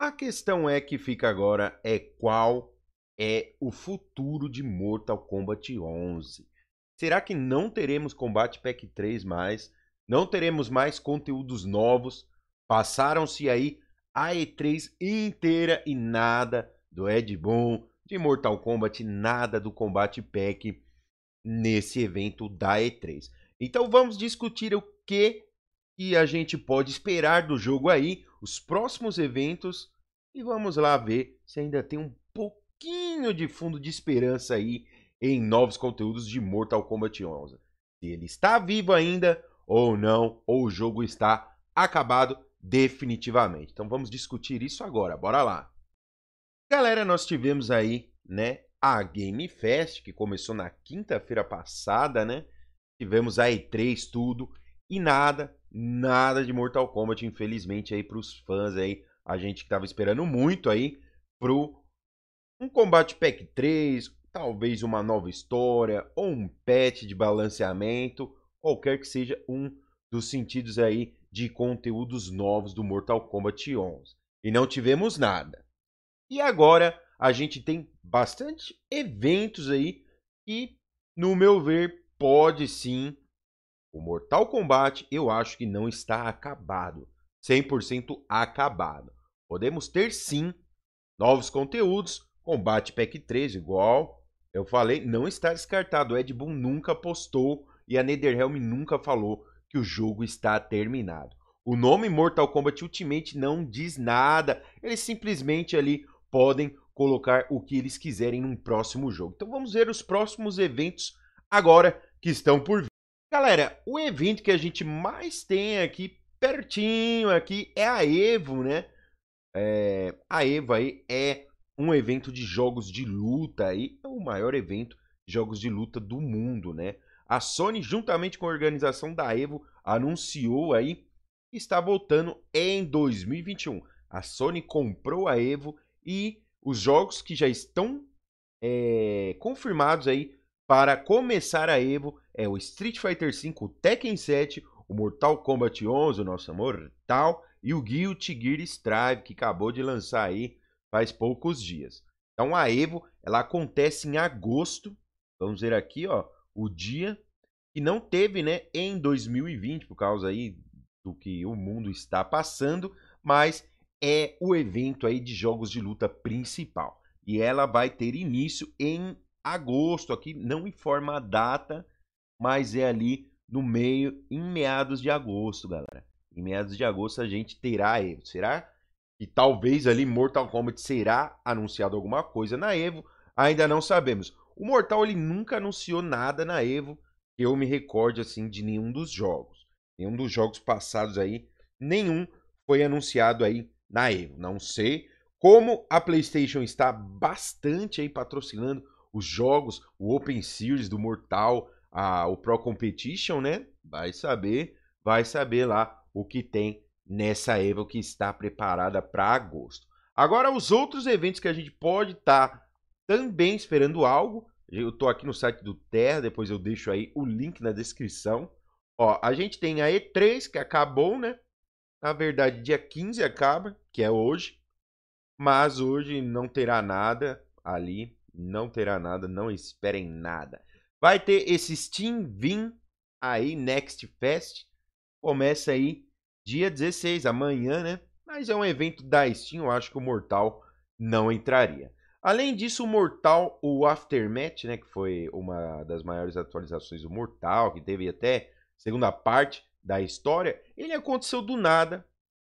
A questão é que fica agora é qual é o futuro de Mortal Kombat 11. Será que não teremos combate Pack 3 mais? Não teremos mais conteúdos novos? Passaram-se aí a E3 inteira e nada do Ed Boon, de Mortal Kombat, nada do Combate Pack nesse evento da E3. Então vamos discutir o que que a gente pode esperar do jogo aí, os próximos eventos. E vamos lá ver se ainda tem um pouquinho de fundo de esperança aí em novos conteúdos de Mortal Kombat 11. Se ele está vivo ainda ou não, ou o jogo está acabado definitivamente. Então vamos discutir isso agora, bora lá. Galera, nós tivemos aí, né, a Game Fest, que começou na quinta-feira passada, né? Tivemos a E3 tudo e nada nada de Mortal Kombat, infelizmente, aí pros fãs aí. A gente que tava esperando muito aí pro um combate pack 3, talvez uma nova história, ou um patch de balanceamento, qualquer que seja um dos sentidos aí de conteúdos novos do Mortal Kombat 11. E não tivemos nada. E agora a gente tem bastante eventos aí que, no meu ver, pode sim o Mortal Kombat eu acho que não está acabado. 100% acabado. Podemos ter sim novos conteúdos. Combate Pack 3, igual eu falei, não está descartado. O Ed Boon nunca postou e a Netherrealm nunca falou que o jogo está terminado. O nome Mortal Kombat Ultimate não diz nada. Eles simplesmente ali podem colocar o que eles quiserem num próximo jogo. Então vamos ver os próximos eventos agora que estão por vir. Galera, o evento que a gente mais tem aqui pertinho aqui é a Evo, né? É, a Evo aí é um evento de jogos de luta aí, é o maior evento de jogos de luta do mundo, né? A Sony, juntamente com a organização da Evo, anunciou aí que está voltando em 2021. A Sony comprou a Evo e os jogos que já estão é, confirmados aí para começar a Evo é o Street Fighter V, o Tekken 7, o Mortal Kombat 11, o nosso Mortal, e o Guilty Gear Strive, que acabou de lançar aí faz poucos dias. Então a Evo, ela acontece em agosto, vamos ver aqui, ó, o dia que não teve, né, em 2020, por causa aí do que o mundo está passando, mas é o evento aí de jogos de luta principal. E ela vai ter início em agosto, aqui não informa a data, mas é ali no meio, em meados de agosto, galera. Em meados de agosto a gente terá Evo. Será que talvez ali Mortal Kombat será anunciado alguma coisa na Evo? Ainda não sabemos. O Mortal ele nunca anunciou nada na Evo, que eu me recorde assim de nenhum dos jogos. Nenhum dos jogos passados aí, nenhum foi anunciado aí na Evo. Não sei como a PlayStation está bastante aí patrocinando os jogos, o Open Series do Mortal, a, o Pro Competition, né? Vai saber, vai saber lá o que tem nessa Evo que está preparada para agosto. Agora, os outros eventos que a gente pode estar tá também esperando algo. Eu estou aqui no site do Terra, depois eu deixo aí o link na descrição. Ó, a gente tem a E3 que acabou, né? Na verdade, dia 15 acaba, que é hoje. Mas hoje não terá nada ali, não terá nada, não esperem nada. Vai ter esse Steam Vim aí, Next Fest. Começa aí dia 16, amanhã, né? Mas é um evento da Steam, eu acho que o Mortal não entraria. Além disso, o Mortal, o Aftermath, né? Que foi uma das maiores atualizações do Mortal, que teve até segunda parte da história. Ele aconteceu do nada.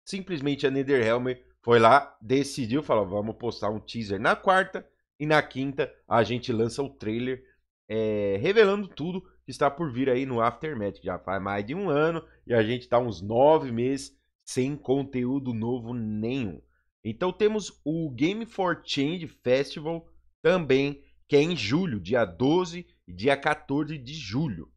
Simplesmente a NetherRealm foi lá, decidiu, falou, vamos postar um teaser na quarta e na quinta a gente lança o trailer é, revelando tudo que está por vir aí no Aftermath. Já faz mais de um ano e a gente está uns nove meses sem conteúdo novo nenhum. Então temos o Game for Change Festival também, que é em julho, dia 12 e dia 14 de julho.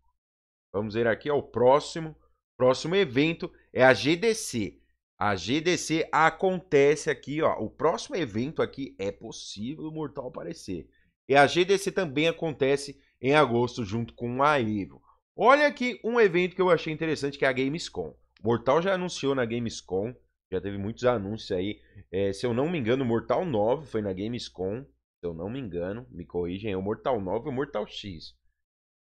Vamos ver aqui, é o próximo. Próximo evento é a GDC. A GDC acontece aqui, ó. O próximo evento aqui é possível o Mortal aparecer. E a GDC também acontece em agosto junto com a Evo. Olha aqui um evento que eu achei interessante que é a Gamescom. Mortal já anunciou na Gamescom, já teve muitos anúncios aí. É, se eu não me engano, Mortal 9 foi na Gamescom. Se eu não me engano, me corrigem, é o Mortal 9 e o Mortal X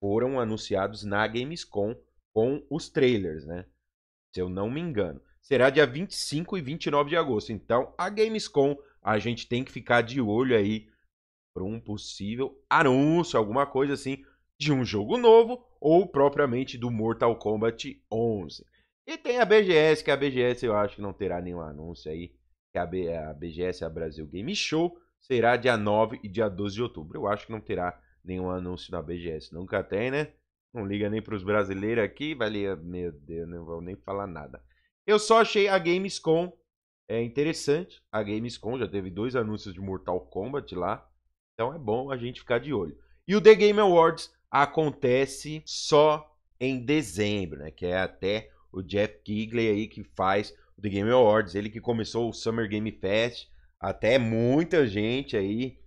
foram anunciados na Gamescom com os trailers, né? Se eu não me engano. Será dia 25 e 29 de agosto. Então, a Gamescom, a gente tem que ficar de olho aí para um possível anúncio, alguma coisa assim, de um jogo novo ou propriamente do Mortal Kombat 11. E tem a BGS, que a BGS eu acho que não terá nenhum anúncio aí, que a, B, a BGS, a Brasil Game Show, será dia 9 e dia 12 de outubro. Eu acho que não terá nenhum anúncio na BGS, nunca tem, né? Não liga nem para os brasileiros aqui, vale, meu Deus, não vou nem falar nada. Eu só achei a Gamescom é interessante, a Gamescom já teve dois anúncios de Mortal Kombat lá, então é bom a gente ficar de olho. E o The Game Awards acontece só em dezembro, né? Que é até o Jeff Kigley aí que faz o The Game Awards, ele que começou o Summer Game Fest, até muita gente aí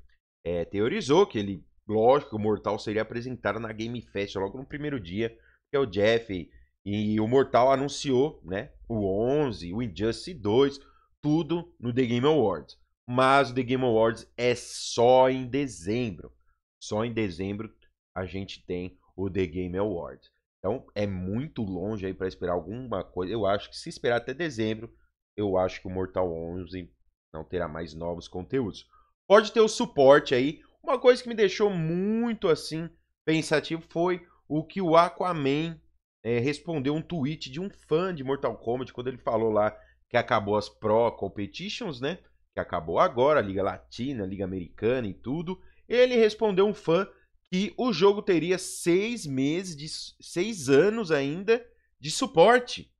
é, teorizou que ele, lógico, o Mortal seria apresentado na Game Fest logo no primeiro dia, que é o Jeff e o Mortal anunciou, né, o 11, o Injustice 2, tudo no The Game Awards mas o The Game Awards é só em dezembro. Só em dezembro a gente tem o The Game Awards. Então é muito longe aí para esperar alguma coisa. Eu acho que se esperar até dezembro, eu acho que o Mortal 11 não terá mais novos conteúdos. Pode ter o suporte aí. Uma coisa que me deixou muito assim pensativo foi o que o Aquaman é, respondeu um tweet de um fã de Mortal Kombat quando ele falou lá que acabou as Pro Competitions, né? que acabou agora, a Liga Latina, a Liga Americana e tudo, ele respondeu um fã que o jogo teria seis meses, de, seis anos ainda de suporte.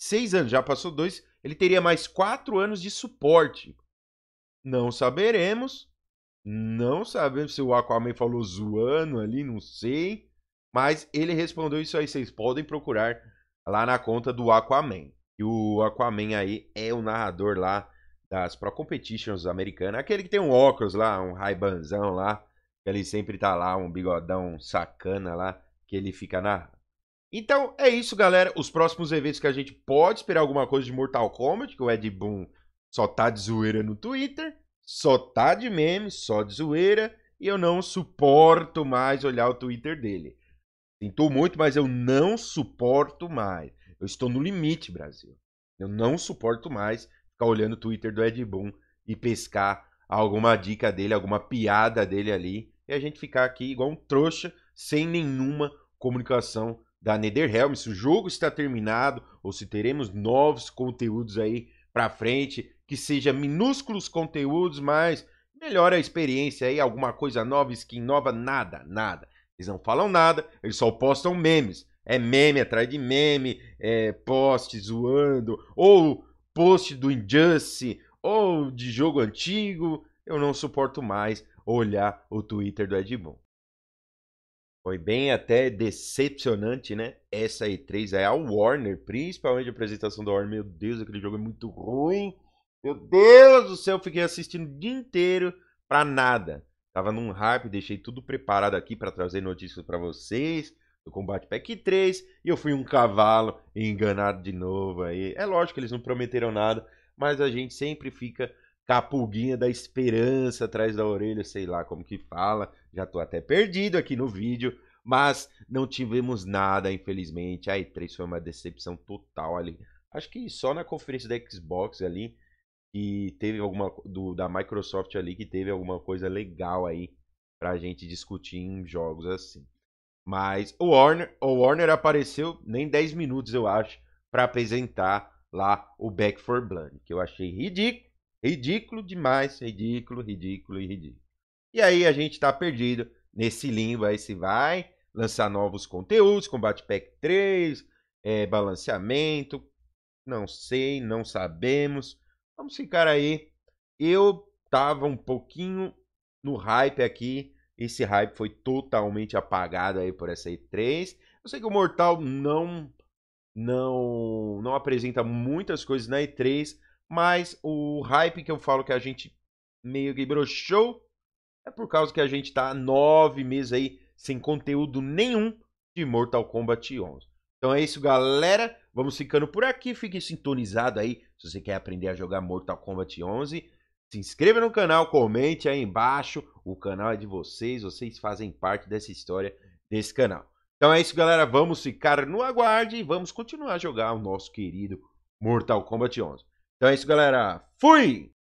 Seis anos, já passou dois, ele teria mais quatro anos de suporte. Não saberemos, não sabemos se o Aquaman falou zoando ali, não sei. Mas ele respondeu isso aí, vocês podem procurar lá na conta do Aquaman. E o Aquaman aí é o narrador lá das Pro Competitions americanas. Aquele que tem um óculos lá, um raibanzão lá. Que ele sempre tá lá, um bigodão sacana lá. Que ele fica na. Então é isso, galera. Os próximos eventos que a gente pode esperar alguma coisa de Mortal Kombat, que o Ed Boon só tá de zoeira no Twitter, só tá de meme, só de zoeira, e eu não suporto mais olhar o Twitter dele. Tentou muito, mas eu não suporto mais. Eu estou no limite, Brasil. Eu não suporto mais ficar olhando o Twitter do Ed Boon e pescar alguma dica dele, alguma piada dele ali, e a gente ficar aqui igual um trouxa, sem nenhuma comunicação da NetherRealm, se o jogo está terminado ou se teremos novos conteúdos aí para frente, que seja minúsculos conteúdos, mas melhora a experiência aí, alguma coisa nova, skin nova, nada, nada. Eles não falam nada, eles só postam memes. É meme atrás de meme, é post zoando, ou post do Injustice ou de jogo antigo, eu não suporto mais olhar o Twitter do Ed Boon. Foi bem até decepcionante, né? Essa E3 é a Warner, principalmente a apresentação da Warner. Meu Deus, aquele jogo é muito ruim. Meu Deus do céu, fiquei assistindo o dia inteiro pra nada. Tava num hype, deixei tudo preparado aqui para trazer notícias para vocês do Combate Pack 3 e eu fui um cavalo enganado de novo aí. É lógico que eles não prometeram nada, mas a gente sempre fica com a pulguinha da esperança atrás da orelha, sei lá como que fala. Já tô até perdido aqui no vídeo, mas não tivemos nada, infelizmente. A E3 foi uma decepção total ali. Acho que só na conferência da Xbox ali que teve alguma do, da Microsoft ali que teve alguma coisa legal aí pra gente discutir em jogos assim. Mas o Warner, o Warner apareceu nem 10 minutos, eu acho, para apresentar lá o Back for Blood, que eu achei ridículo, ridículo demais, ridículo, ridículo e ridículo. E aí a gente tá perdido nesse limbo aí se vai lançar novos conteúdos, combate pack 3, é, balanceamento, não sei, não sabemos. Vamos ficar aí. Eu tava um pouquinho no hype aqui esse hype foi totalmente apagado aí por essa E3. Eu sei que o Mortal não não não apresenta muitas coisas na E3, mas o hype que eu falo que a gente meio que broxou é por causa que a gente tá nove meses aí sem conteúdo nenhum de Mortal Kombat 11. Então é isso, galera. Vamos ficando por aqui. Fique sintonizado aí se você quer aprender a jogar Mortal Kombat 11. Se inscreva no canal, comente aí embaixo. O canal é de vocês, vocês fazem parte dessa história desse canal. Então é isso, galera. Vamos ficar no aguarde e vamos continuar a jogar o nosso querido Mortal Kombat 11. Então é isso, galera. Fui!